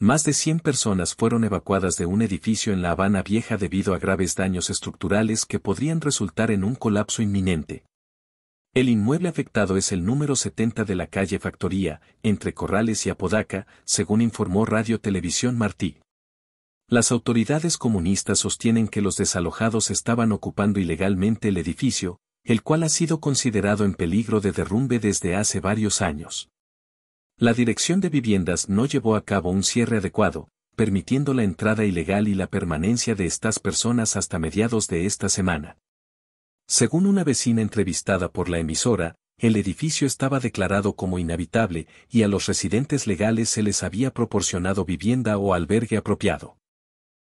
Más de 100 personas fueron evacuadas de un edificio en La Habana Vieja debido a graves daños estructurales que podrían resultar en un colapso inminente. El inmueble afectado es el número 70 de la calle Factoría, entre Corrales y Apodaca, según informó Radio Televisión Martí. Las autoridades comunistas sostienen que los desalojados estaban ocupando ilegalmente el edificio, el cual ha sido considerado en peligro de derrumbe desde hace varios años. La Dirección de Viviendas no llevó a cabo un cierre adecuado, permitiendo la entrada ilegal y la permanencia de estas personas hasta mediados de esta semana. Según una vecina entrevistada por la emisora, el edificio estaba declarado como inhabitable y a los residentes legales se les había proporcionado vivienda o albergue apropiado.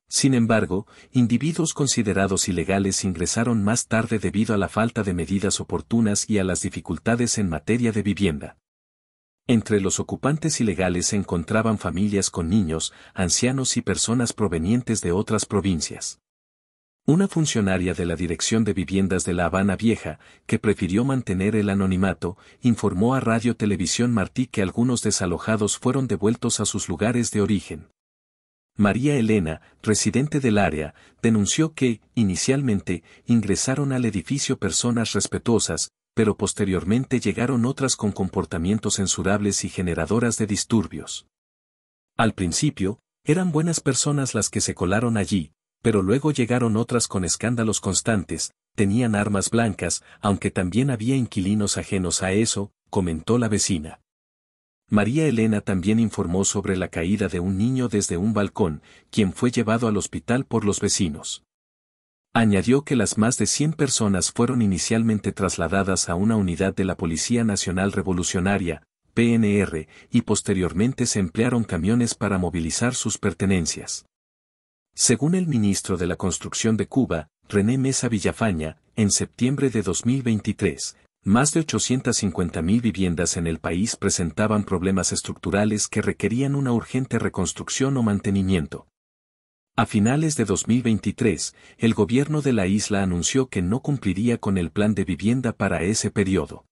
Sin embargo, individuos considerados ilegales ingresaron más tarde debido a la falta de medidas oportunas y a las dificultades en materia de vivienda. Entre los ocupantes ilegales se encontraban familias con niños, ancianos y personas provenientes de otras provincias. Una funcionaria de la Dirección de Viviendas de La Habana Vieja, que prefirió mantener el anonimato, informó a Radio Televisión Martí que algunos desalojados fueron devueltos a sus lugares de origen. María Elena, residente del área, denunció que, inicialmente, ingresaron al edificio personas respetuosas, pero posteriormente llegaron otras con comportamientos censurables y generadoras de disturbios. Al principio, eran buenas personas las que se colaron allí, pero luego llegaron otras con escándalos constantes, tenían armas blancas, aunque también había inquilinos ajenos a eso, comentó la vecina. María Elena también informó sobre la caída de un niño desde un balcón, quien fue llevado al hospital por los vecinos. Añadió que las más de 100 personas fueron inicialmente trasladadas a una unidad de la Policía Nacional Revolucionaria, PNR, y posteriormente se emplearon camiones para movilizar sus pertenencias. Según el ministro de la Construcción de Cuba, René Mesa Villafaña, en septiembre de 2023, más de 850.000 viviendas en el país presentaban problemas estructurales que requerían una urgente reconstrucción o mantenimiento. A finales de 2023, el gobierno de la isla anunció que no cumpliría con el plan de vivienda para ese periodo.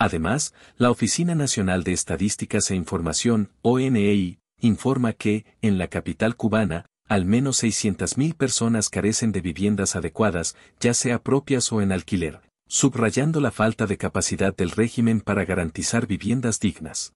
Además, la Oficina Nacional de Estadísticas e Información, ONEI, informa que, en la capital cubana, al menos 600.000 personas carecen de viviendas adecuadas, ya sea propias o en alquiler, subrayando la falta de capacidad del régimen para garantizar viviendas dignas.